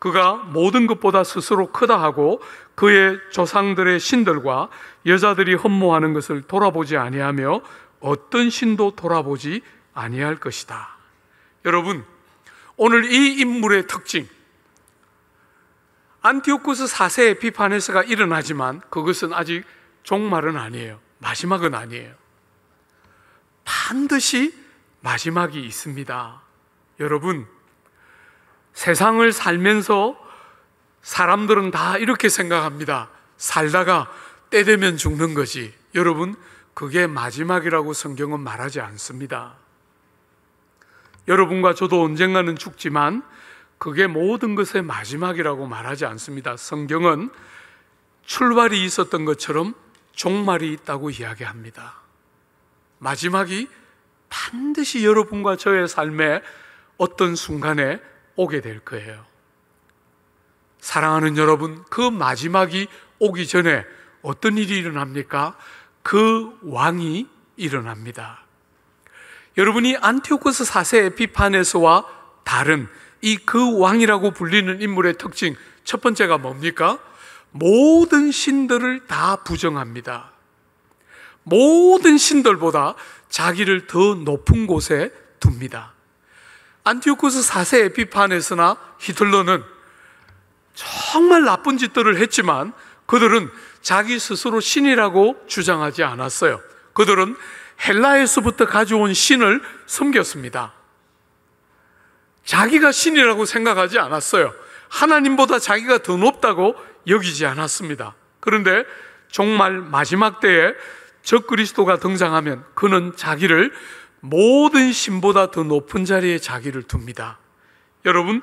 그가 모든 것보다 스스로 크다 하고 그의 조상들의 신들과 여자들이 헌모하는 것을 돌아보지 아니하며 어떤 신도 돌아보지 아니할 것이다. 여러분, 오늘 이 인물의 특징 안티오쿠스 4세의 비판에서가 일어나지만 그것은 아직 종말은 아니에요. 마지막은 아니에요. 반드시 마지막이 있습니다. 여러분, 세상을 살면서 사람들은 다 이렇게 생각합니다. 살다가 때 되면 죽는 것이 여러분 그게 마지막이라고 성경은 말하지 않습니다. 여러분과 저도 언젠가는 죽지만 그게 모든 것의 마지막이라고 말하지 않습니다. 성경은 출발이 있었던 것처럼 종말이 있다고 이야기합니다. 마지막이 반드시 여러분과 저의 삶에 어떤 순간에 오게 될 거예요. 사랑하는 여러분, 그 마지막이 오기 전에 어떤 일이 일어납니까? 그 왕이 일어납니다. 여러분이 안티오코스 4세 에피파네스와 다른 이 그 왕이라고 불리는 인물의 특징 첫 번째가 뭡니까? 모든 신들을 다 부정합니다. 모든 신들보다 자기를 더 높은 곳에 둡니다. 안티오코스 4세 에피파네스나 히틀러는 정말 나쁜 짓들을 했지만 그들은 자기 스스로 신이라고 주장하지 않았어요. 그들은 헬라에서부터 가져온 신을 섬겼습니다. 자기가 신이라고 생각하지 않았어요. 하나님보다 자기가 더 높다고 여기지 않았습니다. 그런데 정말 마지막 때에 적그리스도가 등장하면 그는 자기를 모든 신보다 더 높은 자리에 자기를 둡니다. 여러분,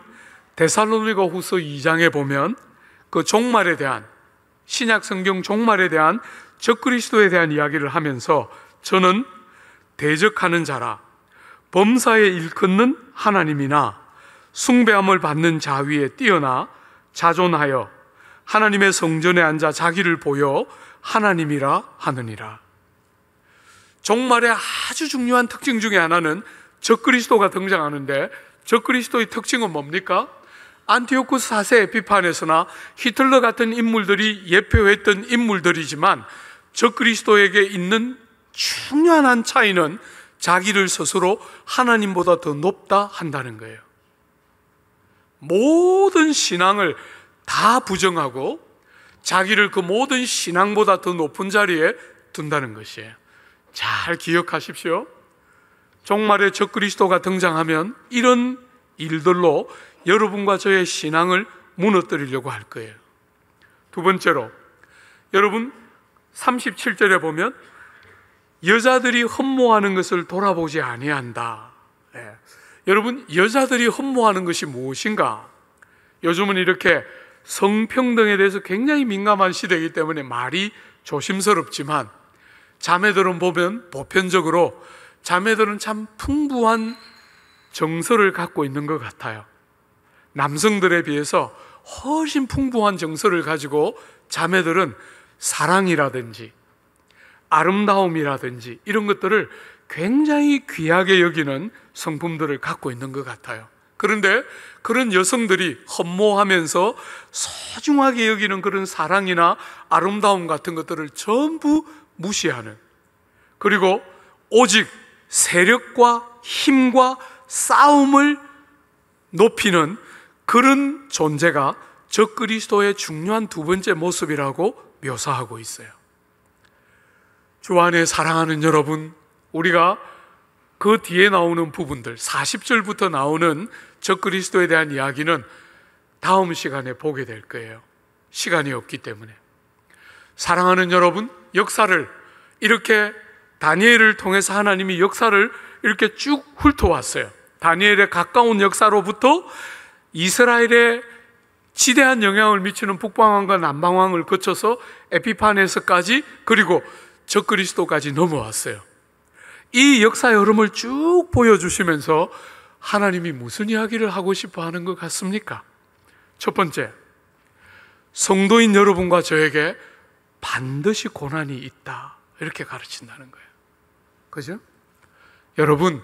데살로니가 후서 2장에 보면 그 종말에 대한 신약 성경 종말에 대한 적그리스도에 대한 이야기를 하면서 저는 대적하는 자라 범사에 일컫는 하나님이나 숭배함을 받는 자 위에 뛰어나 자존하여 하나님의 성전에 앉아 자기를 보여 하나님이라 하느니라. 종말의 아주 중요한 특징 중의 하나는 적그리스도가 등장하는데 적그리스도의 특징은 뭡니까? 안티오쿠스 4세 의 비판에서나 히틀러 같은 인물들이 예표했던 인물들이지만 적그리스도에게 있는 중요한 차이는 자기를 스스로 하나님보다 더 높다 한다는 거예요. 모든 신앙을 다 부정하고 자기를 그 모든 신앙보다 더 높은 자리에 둔다는 것이에요. 잘 기억하십시오. 종말의 적그리스도가 등장하면 이런 일들로 여러분과 저의 신앙을 무너뜨리려고 할 거예요. 두 번째로, 여러분 37절에 보면 여자들이 흠모하는 것을 돌아보지 아니한다. 네. 여러분, 여자들이 흠모하는 것이 무엇인가? 요즘은 이렇게 성평등에 대해서 굉장히 민감한 시대이기 때문에 말이 조심스럽지만 자매들은 보면 보편적으로 자매들은 참 풍부한 정서를 갖고 있는 것 같아요. 남성들에 비해서 훨씬 풍부한 정서를 가지고 자매들은 사랑이라든지 아름다움이라든지 이런 것들을 굉장히 귀하게 여기는 성품들을 갖고 있는 것 같아요. 그런데 그런 여성들이 헌모하면서 소중하게 여기는 그런 사랑이나 아름다움 같은 것들을 전부 무시하는 그리고 오직 세력과 힘과 싸움을 높이는 그런 존재가 적그리스도의 중요한 두 번째 모습이라고 묘사하고 있어요. 주 안에 사랑하는 여러분, 우리가 그 뒤에 나오는 부분들, 40절부터 나오는 적그리스도에 대한 이야기는 다음 시간에 보게 될 거예요. 시간이 없기 때문에. 사랑하는 여러분, 역사를 이렇게 다니엘을 통해서 하나님이 역사를 이렇게 쭉 훑어왔어요. 다니엘의 가까운 역사로부터 이스라엘에 지대한 영향을 미치는 북방왕과 남방왕을 거쳐서 에피판에서까지 그리고 적그리스도까지 넘어왔어요. 이 역사의 흐름을 쭉 보여주시면서 하나님이 무슨 이야기를 하고 싶어 하는 것 같습니까? 첫 번째, 성도인 여러분과 저에게 반드시 고난이 있다. 이렇게 가르친다는 거예요. 그죠? 여러분,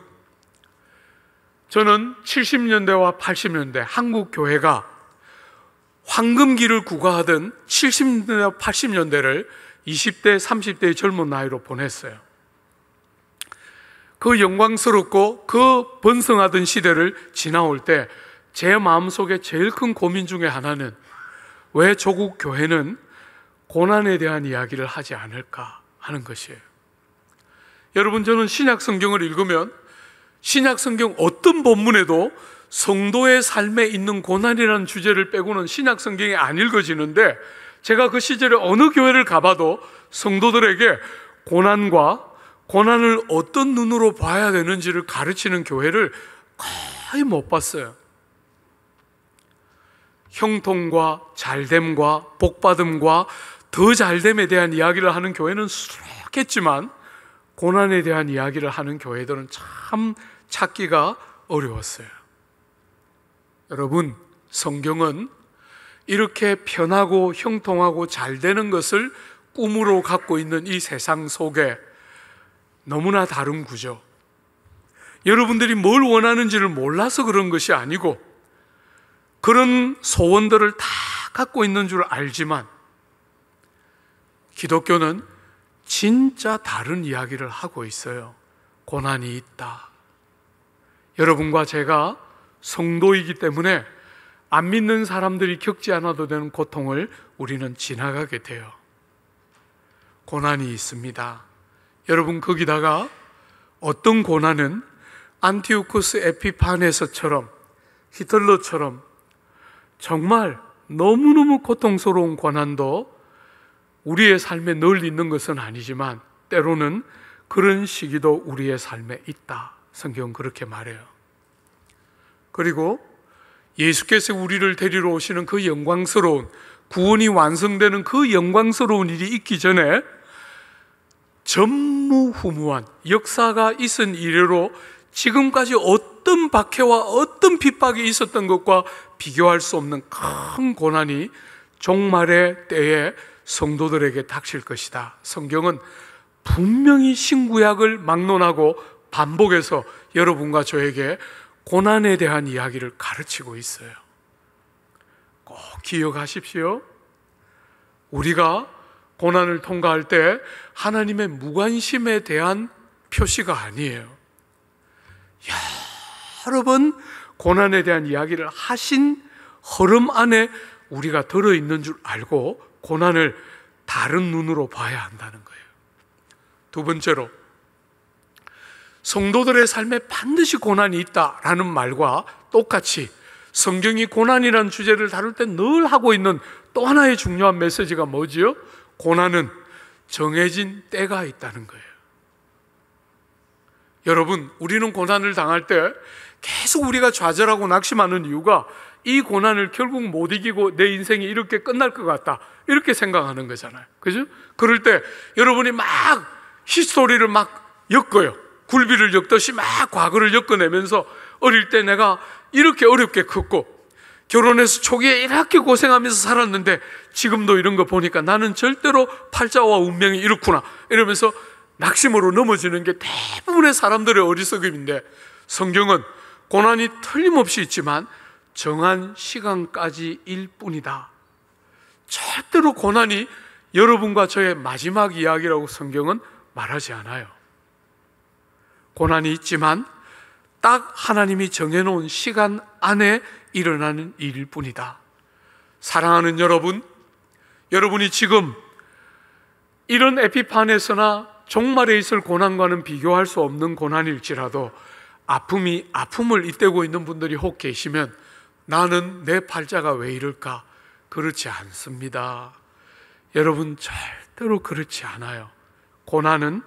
저는 70년대와 80년대 한국 교회가 황금기를 구가하던 70년대와 80년대를 20대, 30대의 젊은 나이로 보냈어요. 그 영광스럽고 그 번성하던 시대를 지나올 때 제 마음속에 제일 큰 고민 중에 하나는 왜 조국 교회는 고난에 대한 이야기를 하지 않을까 하는 것이에요. 여러분, 저는 신약 성경을 읽으면 신약 성경 어떤 본문에도 성도의 삶에 있는 고난이라는 주제를 빼고는 신약 성경이 안 읽어지는데 제가 그 시절에 어느 교회를 가봐도 성도들에게 고난과 고난을 어떤 눈으로 봐야 되는지를 가르치는 교회를 거의 못 봤어요. 형통과 잘됨과 복받음과 더 잘됨에 대한 이야기를 하는 교회는 수록했지만 고난에 대한 이야기를 하는 교회들은 참 찾기가 어려웠어요. 여러분, 성경은 이렇게 편하고 형통하고 잘 되는 것을 꿈으로 갖고 있는 이 세상 속에 너무나 다른 구조. 여러분들이 뭘 원하는지를 몰라서 그런 것이 아니고 그런 소원들을 다 갖고 있는 줄 알지만 기독교는 진짜 다른 이야기를 하고 있어요. 고난이 있다. 여러분과 제가 성도이기 때문에 안 믿는 사람들이 겪지 않아도 되는 고통을 우리는 지나가게 돼요. 고난이 있습니다. 여러분, 거기다가 어떤 고난은 안티우쿠스 에피파네서처럼 히틀러처럼 정말 너무너무 고통스러운 고난도 우리의 삶에 늘 있는 것은 아니지만 때로는 그런 시기도 우리의 삶에 있다. 성경은 그렇게 말해요. 그리고 예수께서 우리를 데리러 오시는 그 영광스러운 구원이 완성되는 그 영광스러운 일이 있기 전에 전무후무한 역사가 있은 이래로 지금까지 어떤 박해와 어떤 핍박이 있었던 것과 비교할 수 없는 큰 고난이 종말의 때에 성도들에게 닥칠 것이다. 성경은 분명히 신구약을 막론하고 반복해서 여러분과 저에게 고난에 대한 이야기를 가르치고 있어요. 꼭 기억하십시오. 우리가 고난을 통과할 때 하나님의 무관심에 대한 표시가 아니에요. 여러 번 고난에 대한 이야기를 하신 허름 안에 우리가 들어있는 줄 알고 고난을 다른 눈으로 봐야 한다는 거예요. 두 번째로, 성도들의 삶에 반드시 고난이 있다라는 말과 똑같이 성경이 고난이라는 주제를 다룰 때 늘 하고 있는 또 하나의 중요한 메시지가 뭐지요? 고난은 정해진 때가 있다는 거예요. 여러분, 우리는 고난을 당할 때 계속 우리가 좌절하고 낙심하는 이유가 이 고난을 결국 못 이기고 내 인생이 이렇게 끝날 것 같다. 이렇게 생각하는 거잖아요. 그죠? 그럴 때 여러분이 막 히스토리를 막 엮어요. 굴비를 엮듯이 막 과거를 엮어내면서 어릴 때 내가 이렇게 어렵게 컸고 결혼해서 초기에 이렇게 고생하면서 살았는데 지금도 이런 거 보니까 나는 절대로 팔자와 운명이 이렇구나 이러면서 낙심으로 넘어지는 게 대부분의 사람들의 어리석음인데 성경은 고난이 틀림없이 있지만 정한 시간까지일 뿐이다. 절대로 고난이 여러분과 저의 마지막 이야기라고 성경은 말하지 않아요. 고난이 있지만 딱 하나님이 정해놓은 시간 안에 일어나는 일일 뿐이다. 사랑하는 여러분, 여러분이 지금 이런 에피판에서나 종말에 있을 고난과는 비교할 수 없는 고난일지라도 아픔이 아픔을 잇대고 있는 분들이 혹 계시면 나는 내 팔자가 왜 이럴까? 그렇지 않습니다. 여러분, 절대로 그렇지 않아요. 고난은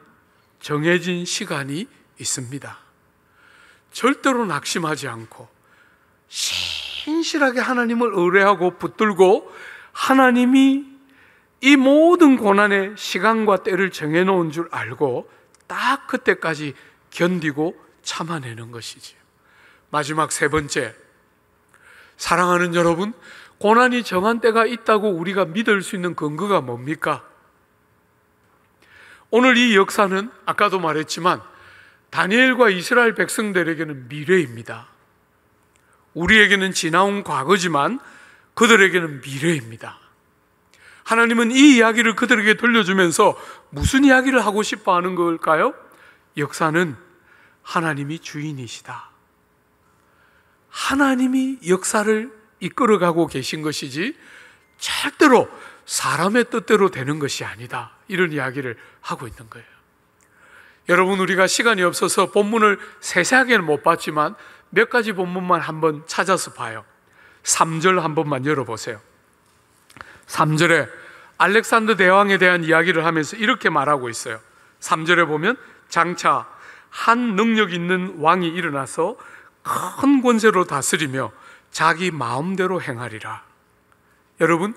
정해진 시간이 있습니다. 절대로 낙심하지 않고, 신실하게 하나님을 의뢰하고 붙들고, 하나님이 이 모든 고난의 시간과 때를 정해놓은 줄 알고, 딱 그때까지 견디고 참아내는 것이지. 마지막 세 번째, 사랑하는 여러분, 고난이 정한 때가 있다고 우리가 믿을 수 있는 근거가 뭡니까? 오늘 이 역사는 아까도 말했지만 다니엘과 이스라엘 백성들에게는 미래입니다. 우리에게는 지나온 과거지만 그들에게는 미래입니다. 하나님은 이 이야기를 그들에게 돌려주면서 무슨 이야기를 하고 싶어 하는 걸까요? 역사는 하나님이 주인이시다. 하나님이 역사를 이끌어가고 계신 것이지 절대로 사람의 뜻대로 되는 것이 아니다. 이런 이야기를 하고 있는 거예요. 여러분 우리가 시간이 없어서 본문을 세세하게는 못 봤지만 몇 가지 본문만 한번 찾아서 봐요. 3절 한 번만 열어보세요. 3절에 알렉산더 대왕에 대한 이야기를 하면서 이렇게 말하고 있어요. 3절에 보면 장차 한 능력 있는 왕이 일어나서 큰 권세로 다스리며 자기 마음대로 행하리라. 여러분,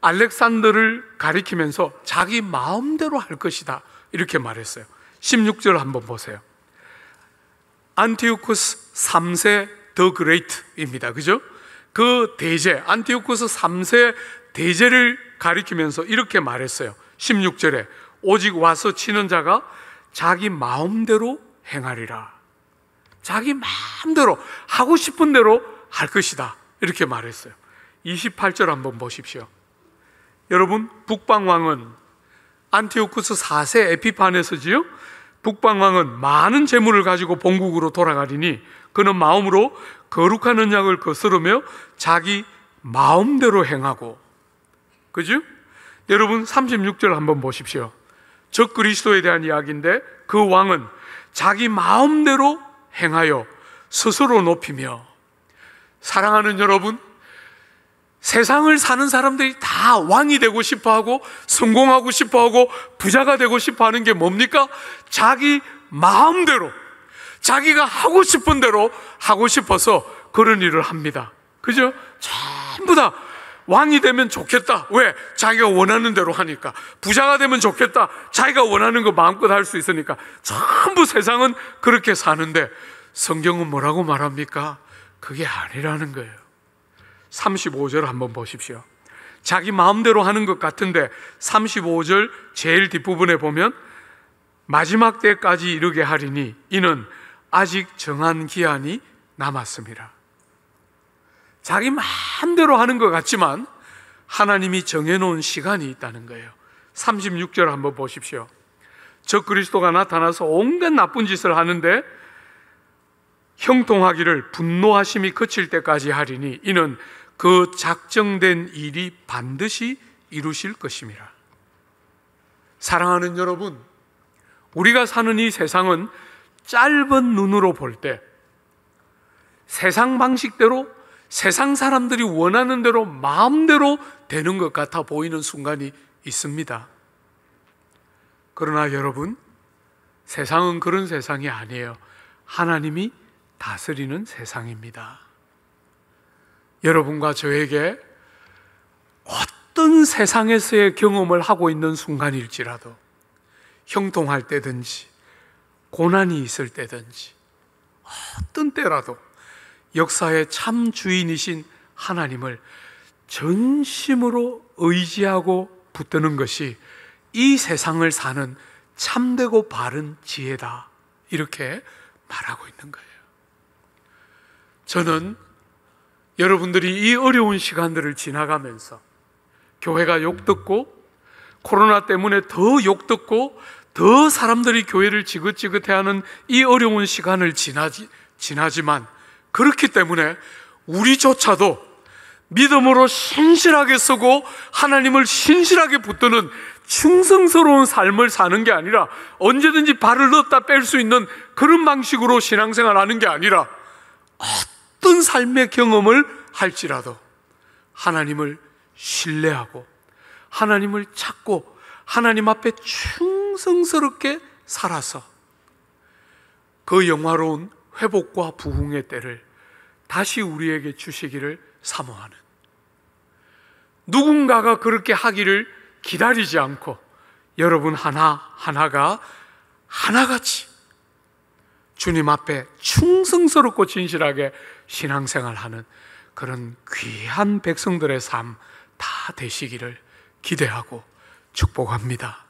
알렉산더를 가리키면서 자기 마음대로 할 것이다. 이렇게 말했어요. 16절 한번 보세요. 안티우쿠스 3세 더 그레이트입니다. 그죠? 그 대제, 안티우쿠스 3세 대제를 가리키면서 이렇게 말했어요. 16절에 오직 와서 치는 자가 자기 마음대로 행하리라. 자기 마음대로 하고 싶은 대로 할 것이다. 이렇게 말했어요. 28절 한번 보십시오. 여러분, 북방왕은 안티오쿠스 4세 에피판에서지요. 북방왕은 많은 재물을 가지고 본국으로 돌아가리니 그는 마음으로 거룩한 언약을 거스르며 자기 마음대로 행하고 그죠? 여러분 36절 한번 보십시오. 적 그리스도에 대한 이야기인데 그 왕은 자기 마음대로 행하여 스스로 높이며 사랑하는 여러분, 세상을 사는 사람들이 다 왕이 되고 싶어 하고 성공하고 싶어 하고 부자가 되고 싶어 하는 게 뭡니까? 자기 마음대로 자기가 하고 싶은 대로 하고 싶어서 그런 일을 합니다. 그죠? 전부 다 왕이 되면 좋겠다. 왜? 자기가 원하는 대로 하니까. 부자가 되면 좋겠다. 자기가 원하는 거 마음껏 할 수 있으니까. 전부 세상은 그렇게 사는데 성경은 뭐라고 말합니까? 그게 아니라는 거예요. 35절 한번 보십시오. 자기 마음대로 하는 것 같은데 35절 제일 뒷부분에 보면 마지막 때까지 이르게 하리니 이는 아직 정한 기한이 남았습니다. 자기 마음대로 하는 것 같지만 하나님이 정해놓은 시간이 있다는 거예요. 36절 한번 보십시오. 저 그리스도가 나타나서 온갖 나쁜 짓을 하는데 형통하기를 분노하심이 그칠 때까지 하리니 이는 그 작정된 일이 반드시 이루실 것입니다. 사랑하는 여러분, 우리가 사는 이 세상은 짧은 눈으로 볼 때 세상 방식대로 세상 사람들이 원하는 대로 마음대로 되는 것 같아 보이는 순간이 있습니다. 그러나 여러분, 세상은 그런 세상이 아니에요. 하나님이 다스리는 세상입니다. 여러분과 저에게 어떤 세상에서의 경험을 하고 있는 순간일지라도 형통할 때든지 고난이 있을 때든지 어떤 때라도 역사의 참 주인이신 하나님을 전심으로 의지하고 붙드는 것이 이 세상을 사는 참되고 바른 지혜다. 이렇게 말하고 있는 거예요. 저는 여러분들이 이 어려운 시간들을 지나가면서 교회가 욕듣고 코로나 때문에 더 욕듣고 더 사람들이 교회를 지긋지긋해하는 이 어려운 시간을 지나지, 지나지만 그렇기 때문에 우리조차도 믿음으로 신실하게 쓰고 하나님을 신실하게 붙드는 충성스러운 삶을 사는 게 아니라 언제든지 발을 넣었다 뺄 수 있는 그런 방식으로 신앙생활 하는 게 아니라 어떤 삶의 경험을 할지라도 하나님을 신뢰하고 하나님을 찾고 하나님 앞에 충성스럽게 살아서 그 영화로운 회복과 부흥의 때를 다시 우리에게 주시기를 사모하는 누군가가 그렇게 하기를 기다리지 않고 여러분 하나하나가 하나같이 주님 앞에 충성스럽고 진실하게 신앙생활하는 그런 귀한 백성들의 삶 다 되시기를 기대하고 축복합니다.